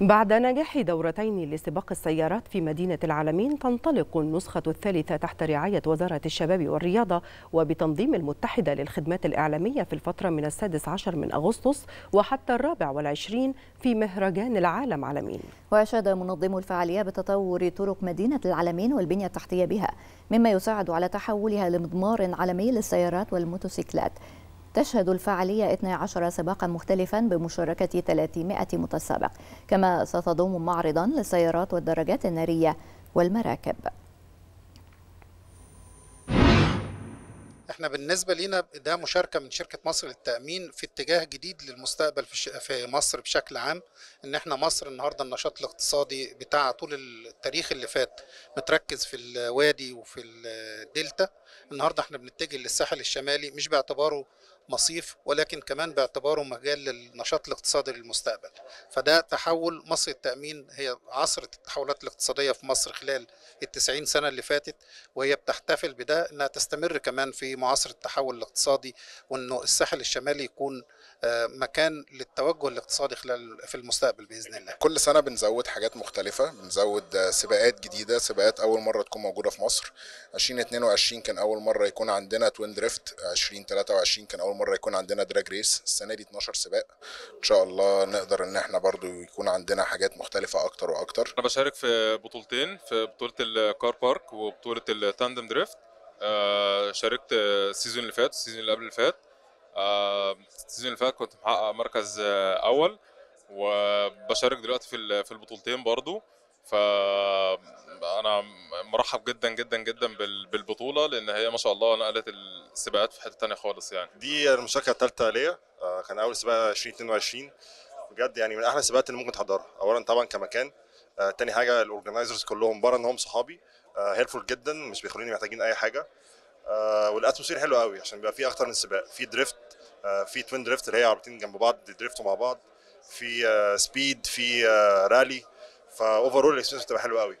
بعد نجاح دورتين لسباق السيارات في مدينة العالمين تنطلق النسخة الثالثة تحت رعاية وزارة الشباب والرياضة وبتنظيم المتحدة للخدمات الإعلامية في الفترة من السادس عشر من أغسطس وحتى الرابع والعشرين في مهرجان العالم عالمين وأشاد منظم الفعالية بتطور طرق مدينة العالمين والبنية التحتية بها مما يساعد على تحولها لمضمار عالمي للسيارات والموتوسيكلات تشهد الفعالية 12 سباقا مختلفا بمشاركة 300 متسابق كما ستضم معرضا للسيارات والدراجات النارية والمراكب احنا بالنسبه لينا ده مشاركه من شركه مصر للتامين في اتجاه جديد للمستقبل في, في مصر بشكل عام ان احنا مصر النهارده النشاط الاقتصادي بتاع طول التاريخ اللي فات متركز في الوادي وفي الدلتا النهارده احنا بنتجه للساحل الشمالي مش باعتباره مصيف ولكن كمان باعتباره مجال للنشاط الاقتصادي للمستقبل فده تحول مصر التأمين هي عصر التحولات الاقتصادية في مصر خلال التسعين سنة اللي فاتت وهي بتحتفل بده أنها تستمر كمان في معاصرة التحول الاقتصادي وأنه الساحل الشمالي يكون آه، مكان للتوجه الاقتصادي خلال في المستقبل باذن الله. كل سنه بنزود حاجات مختلفه، بنزود آه، سباقات جديده، سباقات اول مره تكون موجوده في مصر. 2022 كان اول مره يكون عندنا توين دريفت، 2023 كان اول مره يكون عندنا دراج ريس السنه دي 12 سباق ان شاء الله نقدر ان احنا برضو يكون عندنا حاجات مختلفه اكتر واكتر انا بشارك في بطولتين في بطوله الكار بارك وبطوله التاندم دريفت آه شاركت السيزون اللي فات السيزون اللي قبل اللي فات آه السيزون اللي فات كنت محقق مركز آه اول وبشارك دلوقتي في في البطولتين برضو ف انا مرحب جدا جدا جدا بالبطوله لان هي ما شاء الله نقلت سباقات في حته ثانيه خالص يعني دي المشاركه الثالثه ليا آه، كان اول سباق 2022 بجد يعني من احلى السباقات اللي ممكن تحضرها اولا طبعا كمكان آه، تاني حاجه الاورجنايزرز كلهم بره ان هم صحابي هيلفول آه، جدا مش بيخلوني محتاجين اي حاجه والاتموسفير حلو قوي عشان بيبقى في اكتر من سباق في دريفت في توين دريفت اللي هي عربتين جنب بعض دريفتوا مع بعض في سبيد في رالي فاوفرول الاكسبيرينس بتبقى حلوه قوي